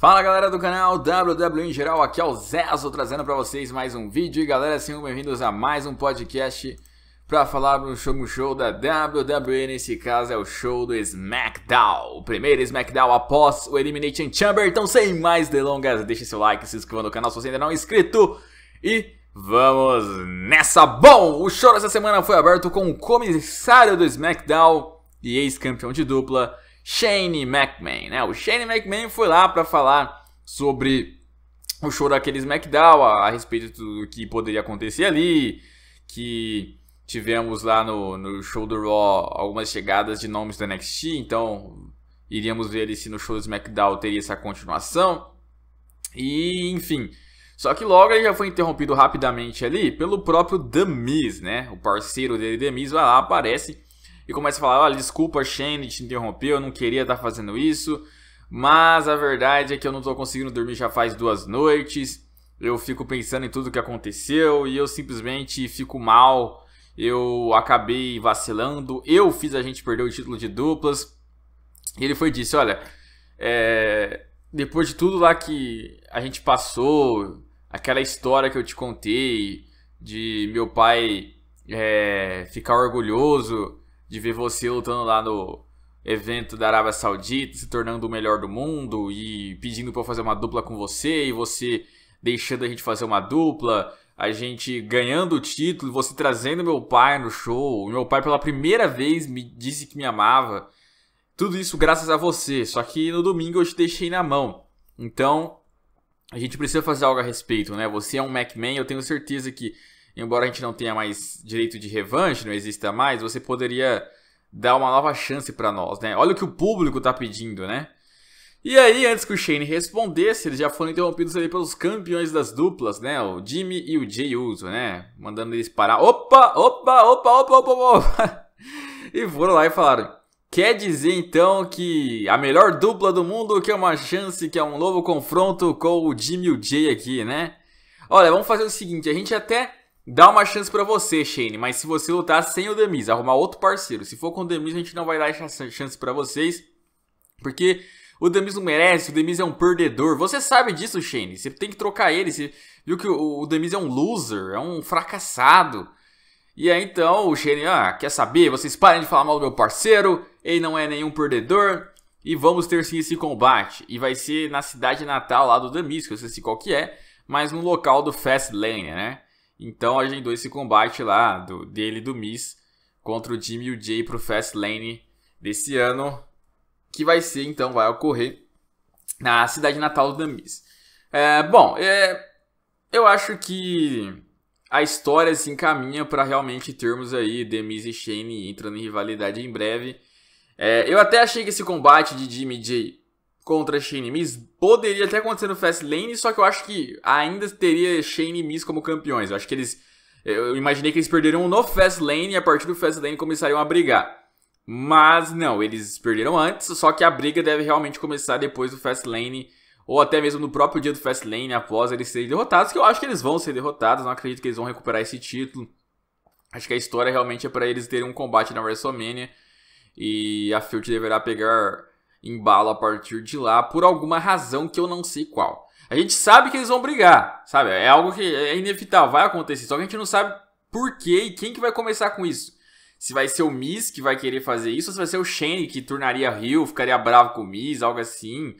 Fala galera do canal WWE em geral, aqui é o Zezo trazendo para vocês mais um vídeo e galera, sejam bem-vindos a mais um podcast para falar do show, show da WWE, nesse caso é o show do SmackDown, o primeiro SmackDown após o Elimination Chamber, então sem mais delongas, deixe seu like, se inscreva no canal se você ainda não é inscrito e vamos nessa! Bom, o show dessa semana foi aberto com o comissário do SmackDown e ex-campeão de dupla, Shane McMahon, né? O Shane McMahon foi lá para falar sobre o show daqueles McDowell, a respeito do que poderia acontecer ali, que tivemos lá no, no show do Raw algumas chegadas de nomes da NXT, então iríamos ver ali se no show do SmackDown teria essa continuação, e enfim... Só que logo ele já foi interrompido rapidamente ali pelo próprio The Miz, né? O parceiro dele, The Miz, vai lá, aparece e começa a falar: olha, desculpa, Shane, te interrompeu eu não queria estar tá fazendo isso, mas a verdade é que eu não estou conseguindo dormir já faz duas noites, eu fico pensando em tudo que aconteceu e eu simplesmente fico mal, eu acabei vacilando, eu fiz a gente perder o título de duplas. E ele foi disse: olha, é, depois de tudo lá que a gente passou, aquela história que eu te contei de meu pai é, ficar orgulhoso de ver você lutando lá no evento da Arábia Saudita, se tornando o melhor do mundo e pedindo para fazer uma dupla com você e você deixando a gente fazer uma dupla, a gente ganhando o título, você trazendo meu pai no show, meu pai pela primeira vez me disse que me amava. Tudo isso graças a você, só que no domingo eu te deixei na mão. Então, a gente precisa fazer algo a respeito, né? Você é um MacMan, eu tenho certeza que embora a gente não tenha mais direito de revanche, não exista mais, você poderia dar uma nova chance para nós, né? Olha o que o público está pedindo, né? E aí, antes que o Shane respondesse, eles já foram interrompidos ali pelos campeões das duplas, né? O Jimmy e o Jay Uso, né? Mandando eles parar. Opa, opa, opa, opa, opa, opa. e foram lá e falaram: Quer dizer então que a melhor dupla do mundo que é uma chance, que é um novo confronto com o Jimmy e o Jay aqui, né? Olha, vamos fazer o seguinte: a gente até Dá uma chance para você, Shane, mas se você lutar sem o Demis, arrumar outro parceiro. Se for com o Demis, a gente não vai dar essa chance para vocês, porque o Demis não merece, o Demis é um perdedor. Você sabe disso, Shane. Você tem que trocar ele. Você viu que o Demis é um loser, é um fracassado. E aí então o Shane, ah, quer saber? Vocês parem de falar mal do meu parceiro, ele não é nenhum perdedor. E vamos ter sim esse combate. E vai ser na cidade natal lá do Demis, que eu sei se qual que é, mas no local do Fastlane, né? Então agendou esse combate lá do, dele do Miz contra o Jimmy e o Jay pro Fastlane desse ano, que vai ser, então, vai ocorrer na cidade natal do Miz. É, bom, é, eu acho que a história se encaminha para realmente termos aí The Miz e Shane entrando em rivalidade em breve. É, eu até achei que esse combate de Jimmy e Jay contra Shane Miz poderia até acontecer no Fastlane, só que eu acho que ainda teria Shane e Miz como campeões. Eu acho que eles. Eu imaginei que eles perderam no Fastlane e a partir do Fastlane começariam a brigar. Mas não, eles perderam antes, só que a briga deve realmente começar depois do Fastlane ou até mesmo no próprio dia do Fastlane, após eles serem derrotados, que eu acho que eles vão ser derrotados, não acredito que eles vão recuperar esse título. Acho que a história realmente é para eles terem um combate na WrestleMania e a Field deverá pegar embalo a partir de lá por alguma razão que eu não sei qual. A gente sabe que eles vão brigar, sabe? É algo que é inevitável, vai acontecer, só que a gente não sabe por quê e quem que vai começar com isso. Se vai ser o Miz que vai querer fazer isso, ou se vai ser o Shane que tornaria Rio, ficaria bravo com o Miz, algo assim.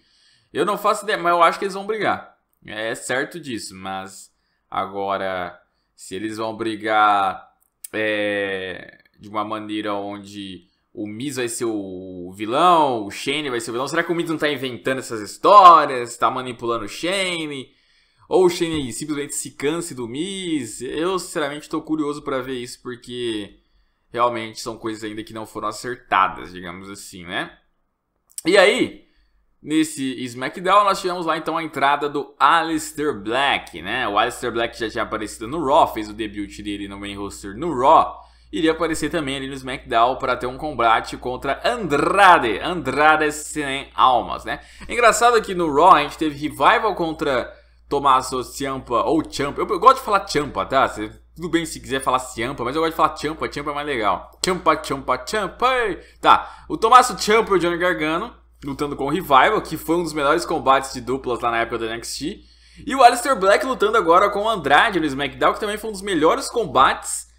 Eu não faço ideia, mas eu acho que eles vão brigar. É certo disso, mas agora, se eles vão brigar é, de uma maneira onde o Miz vai ser o vilão, o Shane vai ser o vilão. Será que o Miz não tá inventando essas histórias? Tá manipulando o Shane? Ou o Shane simplesmente se canse do Miz? Eu, sinceramente, tô curioso para ver isso, porque realmente são coisas ainda que não foram acertadas, digamos assim, né? E aí, nesse SmackDown, nós tivemos lá então a entrada do Aleister Black, né? O Aleister Black já tinha aparecido no Raw, fez o debut dele no main roster no Raw iria aparecer também ali no SmackDown para ter um combate contra Andrade, Andrade sem almas, né? Engraçado que no Raw a gente teve Revival contra Tommaso Ciampa ou Champa. Eu, eu, gosto de falar Champa, tá? Cê, tudo bem se quiser falar Ciampa, mas eu gosto de falar Champa, Champa é mais legal. Champa, Champa, Champa. Tá, o Tommaso Champa e o Johnny Gargano lutando com o Revival, que foi um dos melhores combates de duplas lá na época do NXT. E o Aleister Black lutando agora com o Andrade no SmackDown, que também foi um dos melhores combates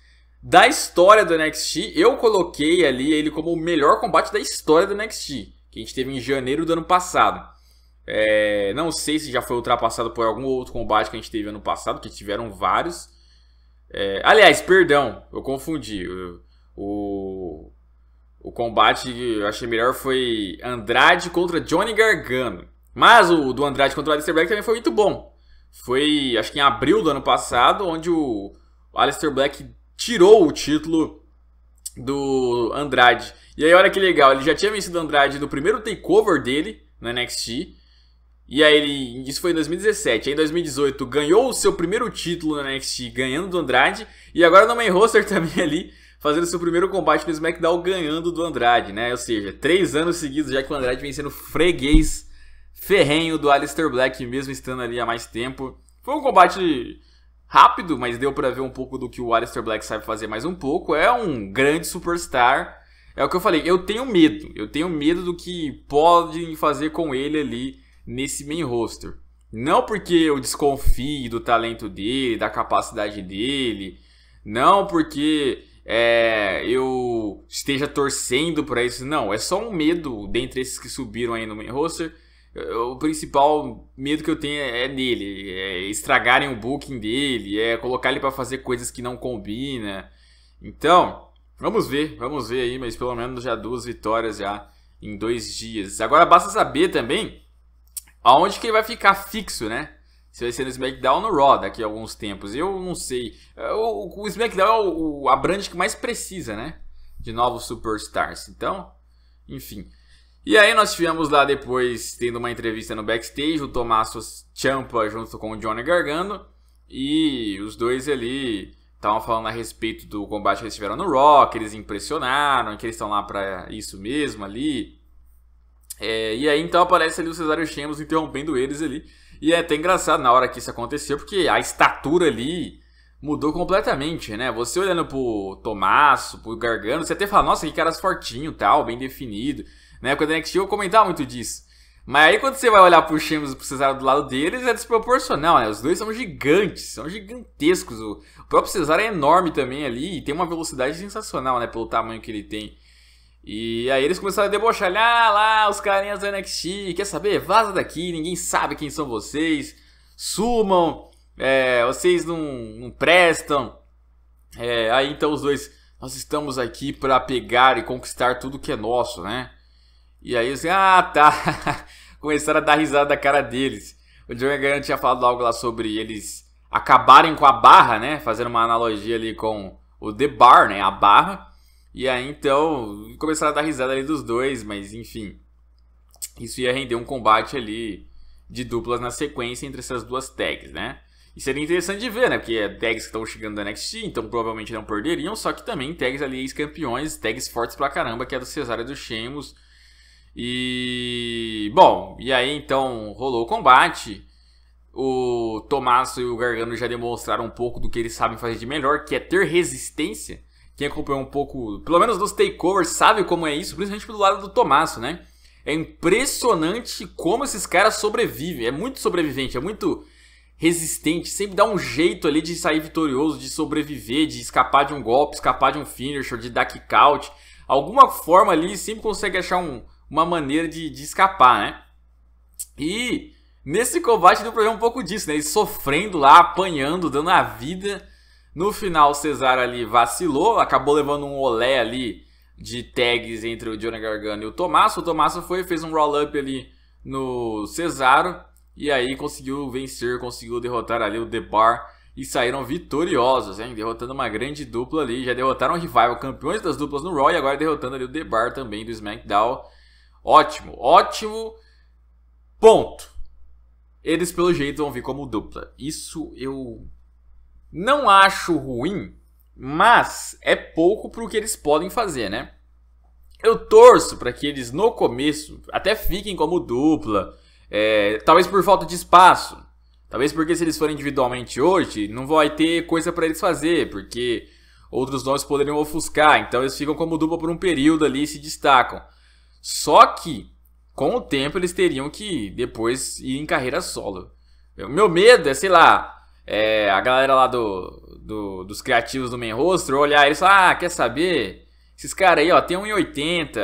da história do NXT, eu coloquei ali ele como o melhor combate da história do NXT, que a gente teve em janeiro do ano passado. É, não sei se já foi ultrapassado por algum outro combate que a gente teve ano passado, que tiveram vários. É, aliás, perdão, eu confundi. O, o, o combate que eu achei melhor foi Andrade contra Johnny Gargano. Mas o do Andrade contra o Alistair Black também foi muito bom. Foi, acho que em abril do ano passado, onde o Alistair Black tirou o título do Andrade. E aí, olha que legal, ele já tinha vencido o Andrade no primeiro takeover dele na NXT. E aí ele, isso foi em 2017. Aí em 2018 ganhou o seu primeiro título na NXT, ganhando do Andrade. E agora no main roster também ali, fazendo seu primeiro combate no SmackDown, ganhando do Andrade, né? Ou seja, três anos seguidos já que o Andrade vem sendo freguês ferrenho do Aleister Black, mesmo estando ali há mais tempo. Foi um combate rápido, mas deu para ver um pouco do que o Alistair Black sabe fazer mais um pouco. É um grande superstar. É o que eu falei, eu tenho medo. Eu tenho medo do que podem fazer com ele ali nesse main roster. Não porque eu desconfie do talento dele, da capacidade dele, não porque é, eu esteja torcendo para isso, não. É só um medo dentre esses que subiram aí no main roster o principal medo que eu tenho é nele, é, é estragarem o booking dele, é colocar ele para fazer coisas que não combina. Então, vamos ver, vamos ver aí, mas pelo menos já duas vitórias já em dois dias. Agora basta saber também aonde que ele vai ficar fixo, né? Se vai ser no SmackDown ou no Raw daqui a alguns tempos. Eu não sei. É, o, o SmackDown é o, a brand que mais precisa, né? De novos superstars. Então, enfim. E aí nós tivemos lá depois, tendo uma entrevista no backstage, o Tommaso Ciampa junto com o Johnny Gargano. E os dois ali estavam falando a respeito do combate que eles tiveram no Rock, eles impressionaram, que eles estão lá para isso mesmo ali. É, e aí então aparece ali o Cesário Chemos interrompendo eles ali. E é até engraçado na hora que isso aconteceu, porque a estatura ali mudou completamente, né? Você olhando pro Tomasso, pro Gargano, você até fala, nossa, que caras fortinho tal, bem definido. Na né? época da NXT eu comentava muito disso. Mas aí quando você vai olhar pro Sheamus e pro Cesaro do lado deles, é desproporcional, né? Os dois são gigantes, são gigantescos. O próprio Cesaro é enorme também ali e tem uma velocidade sensacional, né? Pelo tamanho que ele tem. E aí eles começaram a debochar, ah lá, os carinhas da NXT, quer saber? Vaza daqui, ninguém sabe quem são vocês. Sumam, é, vocês não, não prestam. É, aí então os dois, nós estamos aqui para pegar e conquistar tudo que é nosso, né? E aí, assim, ah, tá. Começaram a dar risada da cara deles. O Johnny McGarren tinha falado algo lá sobre eles acabarem com a barra, né? Fazendo uma analogia ali com o The Bar, né? A barra. E aí, então, começaram a dar risada ali dos dois, mas enfim. Isso ia render um combate ali de duplas na sequência entre essas duas tags, né? E seria interessante de ver, né? Porque é tags que estão chegando da NXT, então provavelmente não perderiam, só que também tags ali ex-campeões, tags fortes pra caramba, que é do Cesário e do Sheamus. E bom, e aí então rolou o combate. O Tommaso e o Gargano já demonstraram um pouco do que eles sabem fazer de melhor, que é ter resistência. Quem acompanhou um pouco, pelo menos dos takeovers, sabe como é isso, principalmente pelo lado do Tommaso, né? É impressionante como esses caras sobrevivem. É muito sobrevivente, é muito resistente, sempre dá um jeito ali de sair vitorioso, de sobreviver, de escapar de um golpe, escapar de um finisher, de dar kick out. Alguma forma ali sempre consegue achar um, uma maneira de, de escapar, né? E nesse combate deu pra ver um pouco disso, né? Ele sofrendo lá, apanhando, dando a vida. No final, o Cesaro ali vacilou, acabou levando um olé ali de tags entre o Johnny Gargano e o Tommaso. O Tommaso foi fez um roll-up ali no Cesaro e aí conseguiu vencer, conseguiu derrotar ali o The Bar e saíram vitoriosos, hein? Derrotando uma grande dupla ali. Já derrotaram o Revival, campeões das duplas no Raw e agora derrotando ali o The Bar também do SmackDown. Ótimo, ótimo. Ponto. Eles, pelo jeito, vão vir como dupla. Isso eu não acho ruim, mas é pouco para o que eles podem fazer, né? Eu torço para que eles, no começo, até fiquem como dupla. É, talvez por falta de espaço. Talvez porque se eles forem individualmente hoje, não vai ter coisa para eles fazer, porque outros nomes poderiam ofuscar. Então eles ficam como dupla por um período ali e se destacam. Só que, com o tempo, eles teriam que depois ir em carreira solo. O meu medo é, sei lá, é, a galera lá do, do, dos criativos do Main Roster olhar eles e falar, ah, quer saber? Esses caras aí, ó, tem 1,80.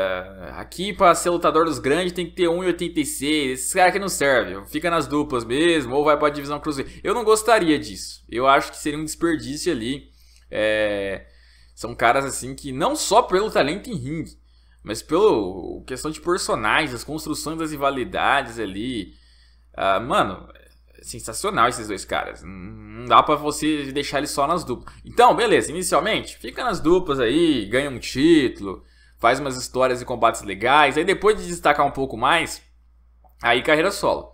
Aqui pra ser lutador dos grandes tem que ter 1,86. Esses caras aqui não servem. Fica nas duplas mesmo, ou vai pra divisão cruzeiro. Eu não gostaria disso. Eu acho que seria um desperdício ali. É... São caras assim que não só pelo talento em ringue, mas pelo questão de personagens, as construções das rivalidades ali. Uh, mano, é sensacional esses dois caras. Não dá para você deixar eles só nas duplas. Então, beleza, inicialmente, fica nas duplas aí, ganha um título, faz umas histórias e combates legais. Aí depois de destacar um pouco mais, aí carreira solo.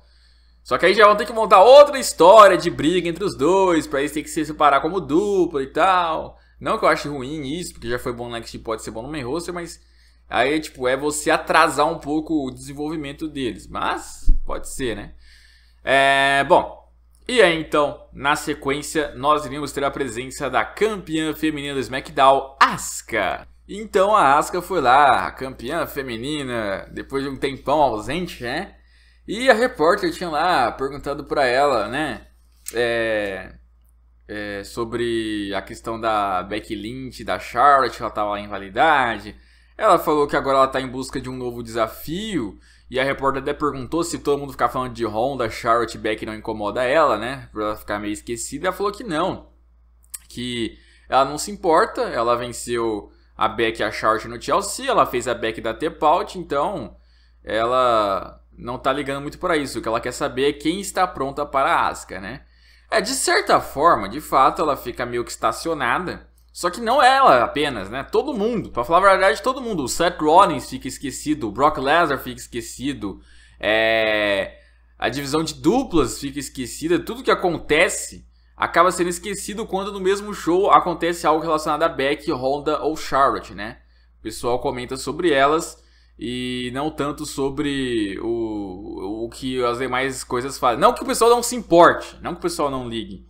Só que aí já vão ter que montar outra história de briga entre os dois, pra eles ter que se separar como dupla e tal. Não que eu ache ruim isso, porque já foi bom no né, Next pode ser bom no main roster, mas Aí, tipo, é você atrasar um pouco o desenvolvimento deles. Mas pode ser, né? É, bom, e aí então, na sequência, nós iríamos ter a presença da campeã feminina do SmackDown, Asuka. Então a Asuka foi lá, a campeã feminina, depois de um tempão ausente, né? E a repórter tinha lá perguntado pra ela, né? É, é, sobre a questão da Becky Lynch, da Charlotte, ela tava lá em validade. Ela falou que agora ela está em busca de um novo desafio. E a repórter até perguntou se todo mundo ficar falando de Honda, Charlotte Beck não incomoda ela, né? Pra ela ficar meio esquecida. Ela falou que não. Que ela não se importa. Ela venceu a Beck e a Charlotte no Chelsea. Ela fez a Beck da Tepalt. Então ela não tá ligando muito para isso. O que ela quer saber é quem está pronta para a Asca, né? É, de certa forma, de fato, ela fica meio que estacionada. Só que não é ela apenas, né? Todo mundo. Pra falar a verdade, todo mundo. O Seth Rollins fica esquecido, o Brock Lesnar fica esquecido, é... a divisão de duplas fica esquecida. Tudo que acontece acaba sendo esquecido quando no mesmo show acontece algo relacionado a Becky, Honda ou Charlotte, né? O pessoal comenta sobre elas e não tanto sobre o, o que as demais coisas fazem. Não que o pessoal não se importe, não que o pessoal não ligue,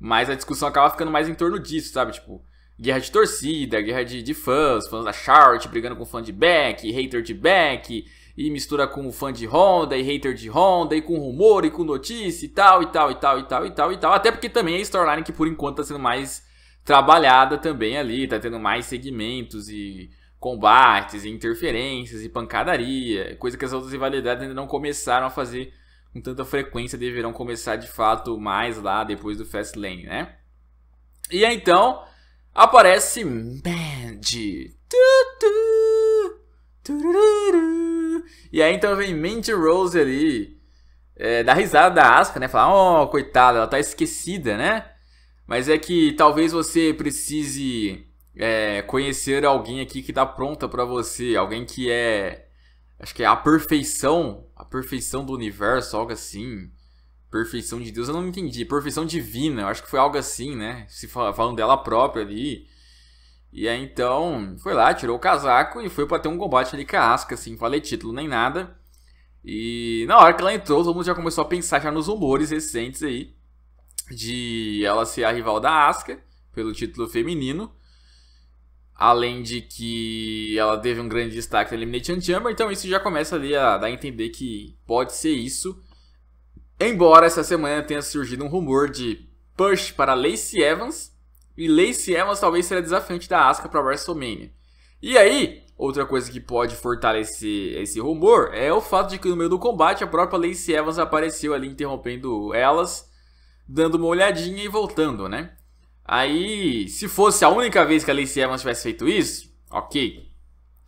mas a discussão acaba ficando mais em torno disso, sabe? Tipo, guerra de torcida, guerra de, de fãs, fãs da Charlotte brigando com fã de Beck, hater de Beck, e mistura com fã de Honda e hater de Honda, e com rumor e com notícia e tal, e tal, e tal, e tal, e tal, e tal. Até porque também é a storyline que por enquanto tá sendo mais trabalhada também ali, tá tendo mais segmentos e combates, e interferências, e pancadaria, coisa que as outras rivalidades ainda não começaram a fazer com tanta frequência, deverão começar de fato mais lá depois do Fastlane, né? E aí, então, aparece Mandy. E aí então vem Mandy Rose ali, é, dá risada da Asca, né? falar oh, coitada, ela tá esquecida, né? Mas é que talvez você precise é, conhecer alguém aqui que tá pronta para você, alguém que é, acho que é a perfeição, a perfeição do universo, algo assim perfeição de Deus, eu não entendi. Perfeição divina, eu acho que foi algo assim, né? Se falando dela própria ali. E aí então, foi lá, tirou o casaco e foi para ter um combate ali com a Asuka, assim, falei título nem nada. E na hora que ela entrou, todo mundo já começou a pensar já nos rumores recentes aí de ela ser a rival da Asuka pelo título feminino. Além de que ela teve um grande destaque na Elimination Chamber, então isso já começa ali a dar a entender que pode ser isso. Embora essa semana tenha surgido um rumor de push para Lacey Evans, e Lacey Evans talvez seja desafiante da Asuka para WrestleMania. E aí, outra coisa que pode fortalecer esse rumor é o fato de que no meio do combate a própria Lacey Evans apareceu ali interrompendo elas, dando uma olhadinha e voltando, né? Aí, se fosse a única vez que a Lacey Evans tivesse feito isso, ok.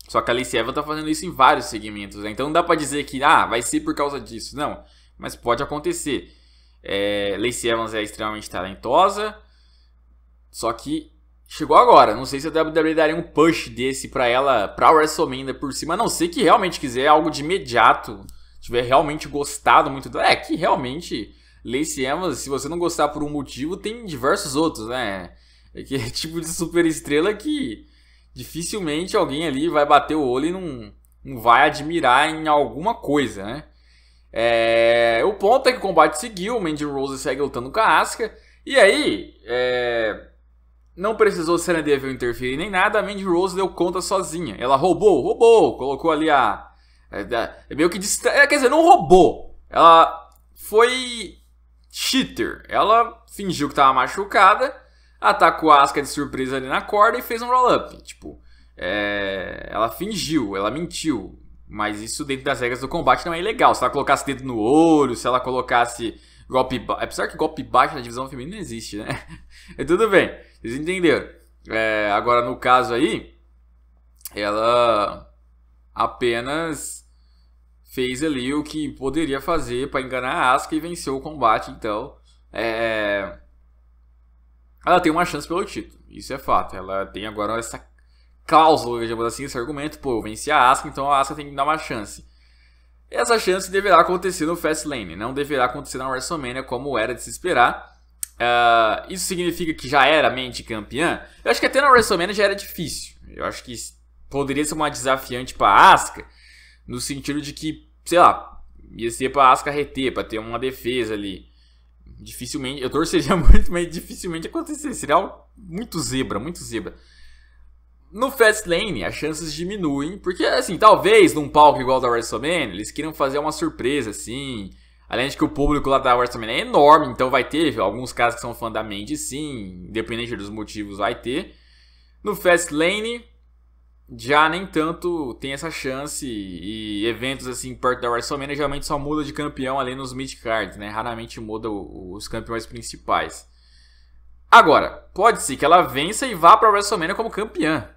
Só que a Lacey Evans tá fazendo isso em vários segmentos, né? Então não dá pra dizer que, ah, vai ser por causa disso. Não mas pode acontecer. É, Lacey Evans é extremamente talentosa, só que chegou agora. Não sei se a WWE daria um push desse para ela, pra WrestleMania por cima, a não ser que realmente quiser algo de imediato, tiver realmente gostado muito dela. É que realmente Lacey Evans, se você não gostar por um motivo, tem diversos outros, né? É que é tipo de super estrela que dificilmente alguém ali vai bater o olho e não, não vai admirar em alguma coisa, né? É, o ponto é que o combate seguiu, o Mandy Rose segue lutando com a Asuka. E aí, é, não precisou ser Devil interferir nem nada, a Mandy Rose deu conta sozinha. Ela roubou, roubou, colocou ali a. É, é meio que distra... É, quer dizer, não roubou. Ela foi cheater. Ela fingiu que estava machucada, atacou a Asuka de surpresa ali na corda e fez um roll-up. Tipo, é, ela fingiu, ela mentiu. Mas isso dentro das regras do combate não é ilegal. Se ela colocasse dedo no olho, se ela colocasse golpe baixo. É, apesar que golpe baixo na divisão feminina não existe, né? É tudo bem, vocês entenderam. É, agora, no caso aí, ela apenas fez ali o que poderia fazer para enganar a Asuka e venceu o combate. Então, é, é... ela tem uma chance pelo título, isso é fato. Ela tem agora essa cláusula, digamos assim, esse argumento, pô, eu venci a Asuka, então a Asuka tem que me dar uma chance. Essa chance deverá acontecer no Fastlane, não deverá acontecer na WrestleMania como era de se esperar. Uh, isso significa que já era mente campeã? Eu acho que até na WrestleMania já era difícil. Eu acho que poderia ser uma desafiante para Asuka, no sentido de que, sei lá, ia ser para Asuka reter, para ter uma defesa ali. Dificilmente, eu torceria muito, mas dificilmente aconteceria. Seria muito zebra, muito zebra. No Fastlane, as chances diminuem, porque, assim, talvez num palco igual da WrestleMania, eles queiram fazer uma surpresa, assim. Além de que o público lá da WrestleMania é enorme, então vai ter alguns caras que são fã da Mandy, sim, independente dos motivos, vai ter. No Fastlane, já nem tanto tem essa chance, e eventos, assim, perto da WrestleMania, geralmente só muda de campeão ali nos mid-cards, né? Raramente muda os campeões principais. Agora, pode ser que ela vença e vá pra WrestleMania como campeã.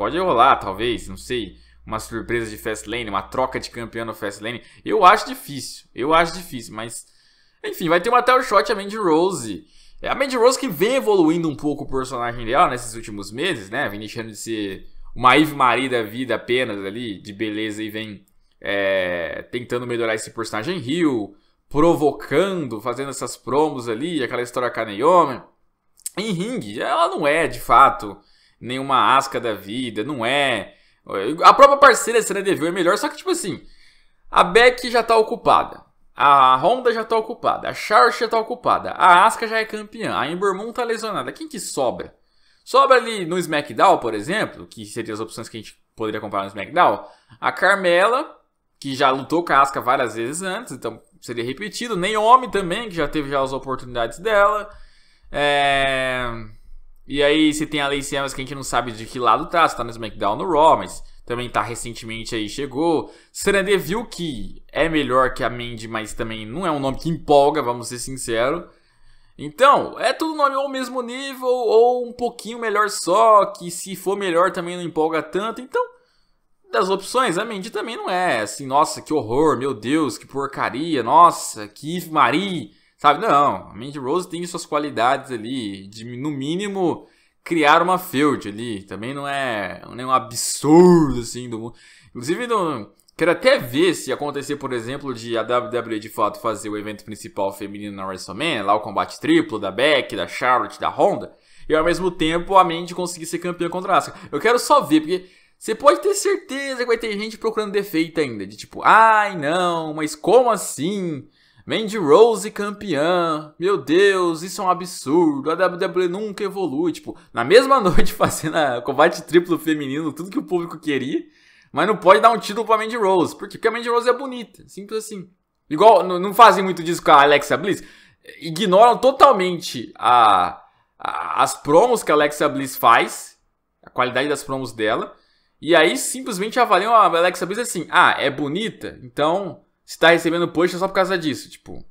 Pode rolar, talvez, não sei. Uma surpresa de Fastlane, uma troca de campeão no Fastlane. Eu acho difícil, eu acho difícil, mas... Enfim, vai ter uma tail shot a Mandy Rose. É a Mandy Rose que vem evoluindo um pouco o personagem dela nesses últimos meses, né? Vem deixando de ser uma Eve Maria da vida apenas ali, de beleza, e vem é, tentando melhorar esse personagem Rio, provocando, fazendo essas promos ali, aquela história com homem Em ringue, ela não é, de fato, nenhuma asca da vida, não é. A própria parceira da Devil é melhor, só que tipo assim, a Beck já tá ocupada. A Honda já tá ocupada, a Charles já tá ocupada, a Asuka já é campeã, a Ember Moon tá lesionada. Quem que sobra? Sobra ali no SmackDown, por exemplo, que seriam as opções que a gente poderia comparar no SmackDown, a Carmela, que já lutou com a Asuka várias vezes antes, então seria repetido. Naomi também, que já teve já as oportunidades dela. É... E aí você tem a Lacey Evans que a gente não sabe de que lado tá, se tá no SmackDown no Raw, mas também tá recentemente aí, chegou. Serendê DeVille que é melhor que a Mandy, mas também não é um nome que empolga, vamos ser sinceros. Então, é tudo nome ao mesmo nível ou um pouquinho melhor só, que se for melhor também não empolga tanto. Então, das opções, a Mandy também não é assim, nossa, que horror, meu Deus, que porcaria, nossa, que Ivmari. Sabe? Não, a Mandy Rose tem suas qualidades ali, de no mínimo criar uma field ali. Também não é, é um absurdo assim do mundo. Inclusive, não, quero até ver se acontecer, por exemplo, de a WWE de fato fazer o evento principal feminino na WrestleMania, lá o combate triplo da Beck, da Charlotte, da Honda, e ao mesmo tempo a Mandy conseguir ser campeã contra a Asuka. Eu quero só ver, porque você pode ter certeza que vai ter gente procurando defeito ainda. De tipo, ai não, mas como assim? Mandy Rose campeã, meu Deus, isso é um absurdo, a WWE nunca evolui, tipo, na mesma noite fazendo a combate triplo feminino, tudo que o público queria, mas não pode dar um título pra Mandy Rose, por que Porque a Mandy Rose é bonita, simples assim. Igual, não fazem muito disso com a Alexa Bliss, ignoram totalmente a, a, as promos que a Alexa Bliss faz, a qualidade das promos dela, e aí simplesmente avaliam a Alexa Bliss assim, ah, é bonita, então você tá recebendo push é só por causa disso, tipo.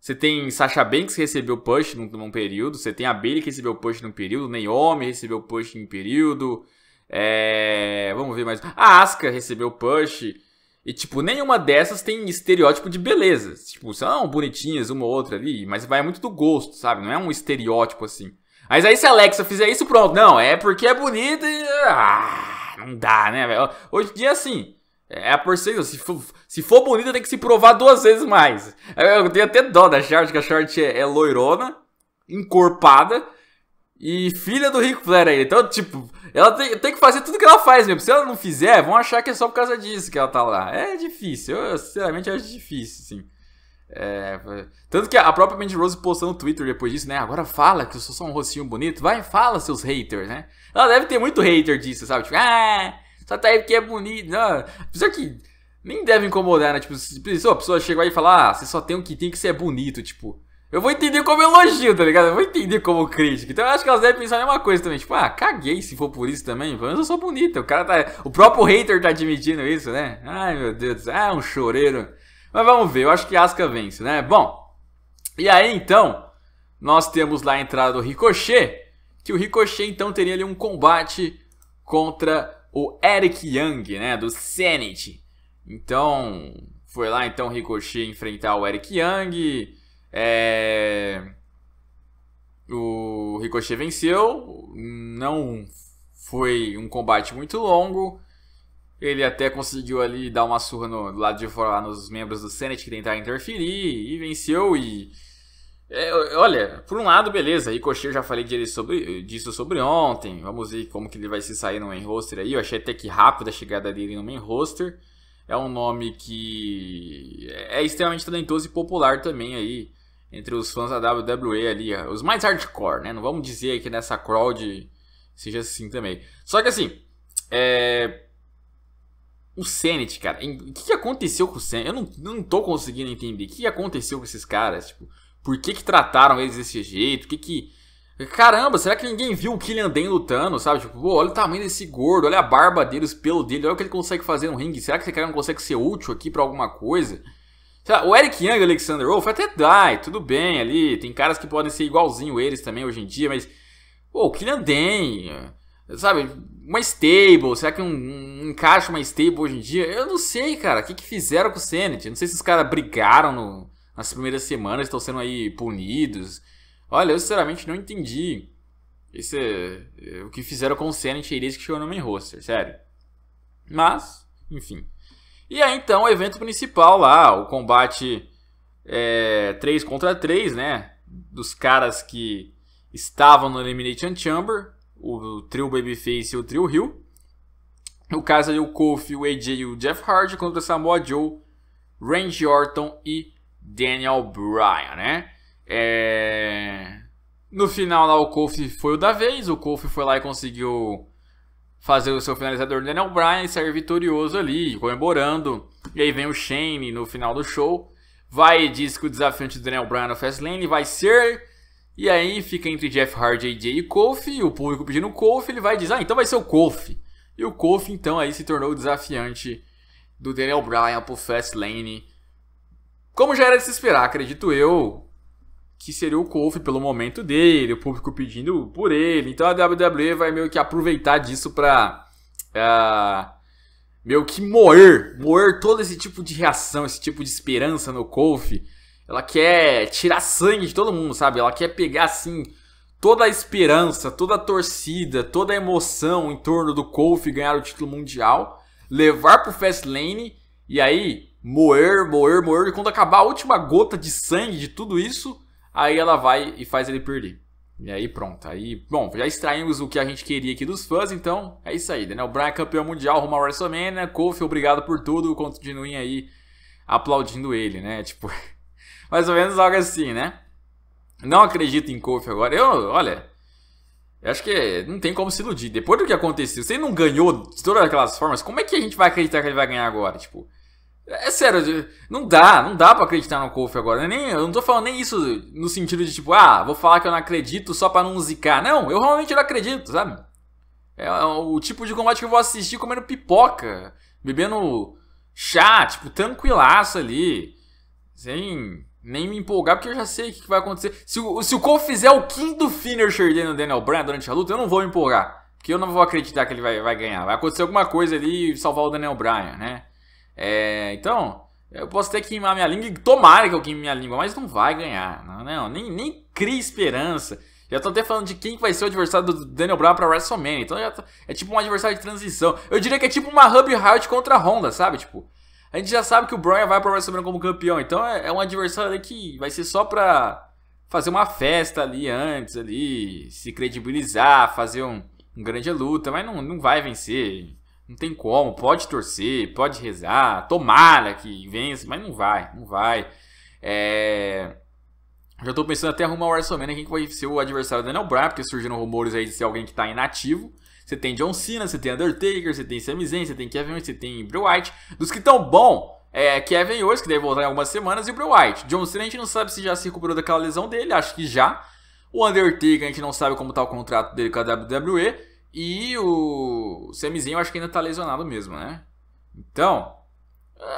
Você tem Sasha Banks que recebeu push num, num período, você tem a Bailey que recebeu push num período, Naomi recebeu push em período, é... vamos ver mais, a Asuka recebeu push, e tipo, nenhuma dessas tem estereótipo de beleza, tipo, são bonitinhas uma ou outra ali, mas vai muito do gosto, sabe, não é um estereótipo assim. Mas aí se a Alexa fizer isso, pronto, não, é porque é bonita e... Ah, não dá, né, velho, hoje em dia é assim, é a porcentagem, se for... Se for bonita, tem que se provar duas vezes mais. Eu tenho até dó da Charlotte, que a Charlotte é, é, loirona, encorpada e filha do Ric Flair aí. Então, tipo, ela tem, tem, que fazer tudo que ela faz mesmo. Se ela não fizer, vão achar que é só por causa disso que ela tá lá. É difícil, eu, sinceramente acho difícil, sim. É, tanto que a própria Mandy Rose postou no Twitter depois disso, né? Agora fala que eu sou só um rostinho bonito. Vai, fala, seus haters, né? Ela deve ter muito hater disso, sabe? Tipo, ah, só tá aí porque é bonito. Não. Apesar que nem deve incomodar, né? Tipo, se a pessoa chegar e falar, ah, você só tem um que tem que ser bonito, tipo. Eu vou entender como elogio, tá ligado? Eu vou entender como crítica. Então eu acho que elas devem pensar a mesma coisa também. Tipo, ah, caguei se for por isso também. Pelo menos eu sou bonita. O cara tá. O próprio hater tá admitindo isso, né? Ai, meu Deus. Ah, um choreiro. Mas vamos ver. Eu acho que Asca vence, né? Bom. E aí, então. Nós temos lá a entrada do Ricochet. Que o Ricochet, então, teria ali um combate contra o Eric Young, né? Do Senate então, foi lá então Ricochet enfrentar o Eric Young. É... O Ricochet venceu, não foi um combate muito longo. Ele até conseguiu ali dar uma surra no, do lado de fora nos membros do Senate que tentaram interferir e venceu e é, olha, por um lado, beleza, Ricochet eu já falei dele sobre, disso sobre ontem. Vamos ver como que ele vai se sair no main roster aí. Eu achei até que rápido a chegada dele no main roster é um nome que é, é extremamente talentoso e popular também aí entre os fãs da WWE ali, os mais hardcore, né? Não vamos dizer que nessa crowd seja assim também. Só que assim, é... o Senate, cara, o que aconteceu com o Senate? Eu não, não tô conseguindo entender o que aconteceu com esses caras, tipo, por que que trataram eles desse jeito? O que que Caramba, será que ninguém viu o Killian Den lutando, sabe? Tipo, pô, olha o tamanho desse gordo, olha a barba dele, os pelos dele, olha o que ele consegue fazer no ringue. Será que esse cara não consegue ser útil aqui para alguma coisa? Lá, o Eric Young e o Alexander Wolf até dai, tudo bem ali. Tem caras que podem ser igualzinho eles também hoje em dia, mas... Pô, o Killian Den, sabe? Uma stable, será que um, um, encaixa uma stable hoje em dia? Eu não sei, cara. O que, que fizeram com o Sanity? Eu não sei se os caras brigaram no, nas primeiras semanas, estão sendo aí punidos... Olha, eu sinceramente não entendi esse, eh, o que fizeram com o Senna e que chegou no main roster, sério. Mas, enfim. E aí então o evento principal lá, o combate é, eh, 3 contra 3, né? Dos caras que estavam no Elimination Chamber, o trio Babyface e o trio Hill. No caso ali o Kofi, o AJ e o Jeff Hardy contra Samoa Joe, Randy Orton e Daniel Bryan, né? É... No final lá o Kofi foi o da vez, o Kofi foi lá e conseguiu fazer o seu finalizador do Daniel Bryan e sair vitorioso ali, comemorando. E aí vem o Shane no final do show, vai e diz que o desafiante do Daniel Bryan no é Fastlane vai ser... E aí fica entre Jeff Hardy, AJ e Kofi, o público pedindo o Kofi, ele vai dizer, ah, então vai ser o Kofi. E o Kofi então aí se tornou o desafiante do Daniel Bryan pro Fastlane. Como já era de se esperar, acredito eu, que seria o Kofi pelo momento dele, o público pedindo por ele. Então a WWE vai meio que aproveitar disso pra. Uh, meio que moer, moer todo esse tipo de reação, esse tipo de esperança no Kofi. Ela quer tirar sangue de todo mundo, sabe? Ela quer pegar assim toda a esperança, toda a torcida, toda a emoção em torno do Kofi ganhar o título mundial, levar pro Fastlane e aí moer, moer, moer e quando acabar a última gota de sangue de tudo isso, Aí ela vai e faz ele perder. E aí pronto, aí, bom, já extraímos o que a gente queria aqui dos fãs, então é isso aí, Daniel né? Bryan é campeão mundial, rumo ao WrestleMania, né? Kofi, obrigado por tudo, continuem aí aplaudindo ele, né, tipo, mais ou menos algo assim, né. Não acredito em Kofi agora, eu, olha, eu acho que não tem como se iludir, depois do que aconteceu, se ele não ganhou de todas aquelas formas, como é que a gente vai acreditar que ele vai ganhar agora, tipo... É sério, não dá, não dá pra acreditar no Kofi agora. Né? Nem, eu não tô falando nem isso no sentido de tipo, ah, vou falar que eu não acredito só pra não zicar. Não, eu realmente não acredito, sabe? É, é o tipo de combate que eu vou assistir comendo pipoca, bebendo chá, tipo, tranquilaço ali. Sem nem me empolgar, porque eu já sei o que vai acontecer. Se o, se o Kofi fizer o quinto finisher dele no Daniel Bryan durante a luta, eu não vou me empolgar. Porque eu não vou acreditar que ele vai, vai ganhar. Vai acontecer alguma coisa ali e salvar o Daniel Bryan, né? É, então, eu posso ter que queimar minha língua e tomara que eu queime minha língua, mas não vai ganhar. Não, não nem, nem cria esperança. Já estão até falando de quem vai ser o adversário do Daniel Bryan para WrestleMania. Então já tá, é tipo um adversário de transição. Eu diria que é tipo uma Hub Riot contra a Honda, sabe? Tipo, a gente já sabe que o Bryan vai para WrestleMania como campeão. Então é, é um adversário que vai ser só para fazer uma festa ali antes, ali, se credibilizar, fazer um, um grande luta, mas não, não vai vencer. Não tem como. Pode torcer, pode rezar, tomara que vença, mas não vai, não vai. É... Já estou pensando até arrumar o WrestleMania quem vai ser o adversário do Daniel Bryan, porque surgiram rumores aí de ser alguém que está inativo. Você tem John Cena, você tem Undertaker, você tem Sami Zayn, você tem Kevin Owens, você tem Bray Wyatt. Dos que estão bom, é Kevin Owens, que deve voltar em algumas semanas, e Bray Wyatt. John Cena a gente não sabe se já se recuperou daquela lesão dele, acho que já. O Undertaker a gente não sabe como está o contrato dele com a WWE. E o Semizinho acho que ainda tá lesionado mesmo, né? Então,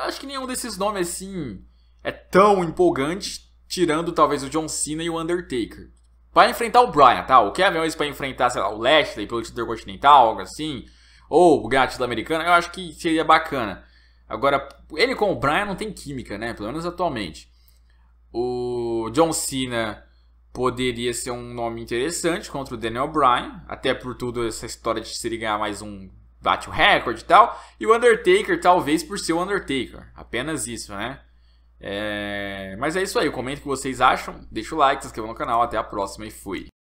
acho que nenhum desses nomes assim é tão empolgante, tirando talvez o John Cena e o Undertaker. Vai enfrentar o Bryan, tá? O Kevin Owens para enfrentar, sei lá, o Lashley pelo título continental, algo assim, ou o Gato da Americana, eu acho que seria bacana. Agora, ele com o Bryan não tem química, né? Pelo menos atualmente. O John Cena poderia ser um nome interessante contra o Daniel Bryan, até por tudo essa história de se ele ganhar mais um bate o recorde e tal, e o Undertaker talvez por ser o Undertaker, apenas isso, né? É... Mas é isso aí, comenta o que vocês acham, deixa o like, se inscreva no canal, até a próxima e fui!